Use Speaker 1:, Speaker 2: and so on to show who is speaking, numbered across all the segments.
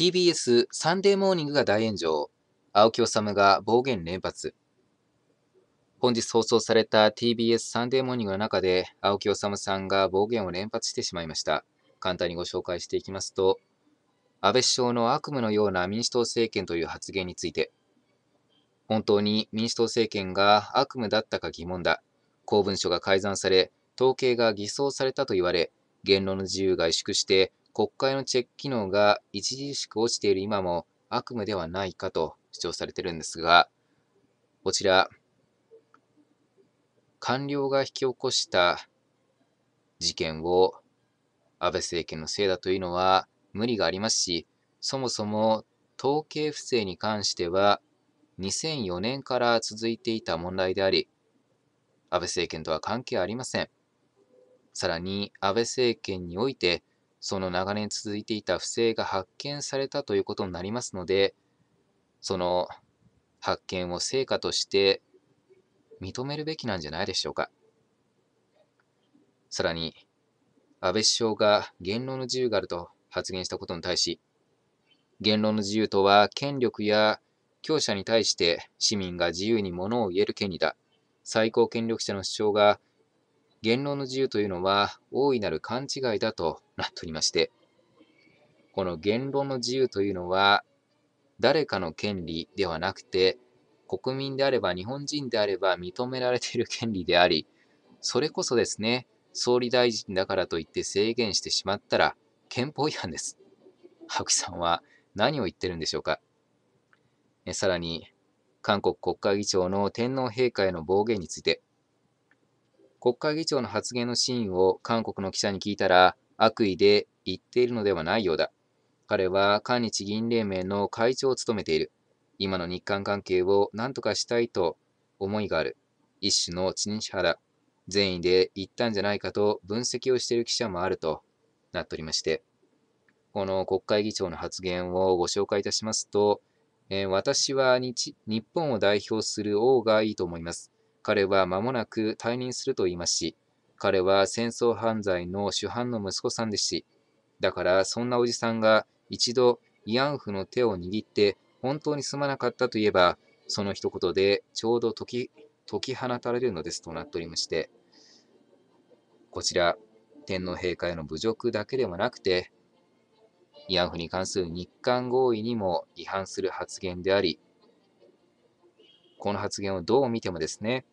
Speaker 1: TBS サンデーモーニングが大炎上、青木治が暴言連発。本日放送された TBS サンデーモーニングの中で、青木治さんが暴言を連発してしまいました。簡単にご紹介していきますと、安倍首相の悪夢のような民主党政権という発言について、本当に民主党政権が悪夢だったか疑問だ。公文書が改ざんされ、統計が偽装されたと言われ、言論の自由が萎縮して国会のチェック機能が著しく落ちている今も悪夢ではないかと主張されているんですが、こちら、官僚が引き起こした事件を安倍政権のせいだというのは無理がありますし、そもそも統計不正に関しては2004年から続いていた問題であり、安倍政権とは関係ありません。さらに安倍政権においてその長年続いていた不正が発見されたということになりますので、その発見を成果として認めるべきなんじゃないでしょうか。さらに、安倍首相が言論の自由があると発言したことに対し、言論の自由とは権力や強者に対して市民が自由に物を言える権利だ。最高権力者の主張が言論の自由というのは大いなる勘違いだとなっておりまして、この言論の自由というのは、誰かの権利ではなくて、国民であれば日本人であれば認められている権利であり、それこそですね、総理大臣だからといって制限してしまったら憲法違反です。白木さんは何を言ってるんでしょうか。さらに、韓国国会議長の天皇陛下への暴言について、国会議長の発言の真意を韓国の記者に聞いたら、悪意で言っているのではないようだ。彼は韓日議員連盟の会長を務めている。今の日韓関係を何とかしたいと思いがある。一種の知日派だ。善意で言ったんじゃないかと分析をしている記者もあるとなっておりまして、この国会議長の発言をご紹介いたしますと、えー、私は日本を代表する王がいいと思います。彼は間もなく退任すると言いますし、彼は戦争犯罪の主犯の息子さんですし、だからそんなおじさんが一度慰安婦の手を握って本当にすまなかったといえば、その一言でちょうど解き解き放たれるのですとなっておりまして、こちら、天皇陛下への侮辱だけではなくて、慰安婦に関する日韓合意にも違反する発言であり、この発言をどう見てもですね、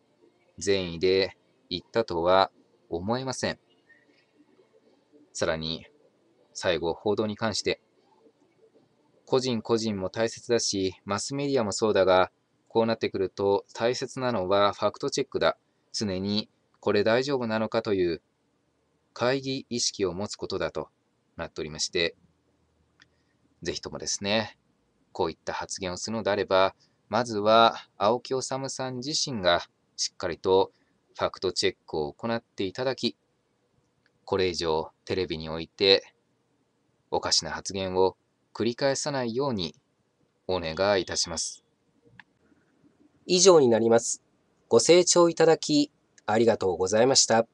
Speaker 1: 善意で言ったとは思えません。さらに、最後、報道に関して、個人個人も大切だし、マスメディアもそうだが、こうなってくると大切なのはファクトチェックだ。常にこれ大丈夫なのかという会議意識を持つことだとなっておりまして、ぜひともですね、こういった発言をするのであれば、まずは青木治さん自身がしっかりとファクトチェックを行っていただき、これ以上テレビにおいておかしな発言を繰り返さないようにお願いいたします。以上になります。ご清聴いただきありがとうございました。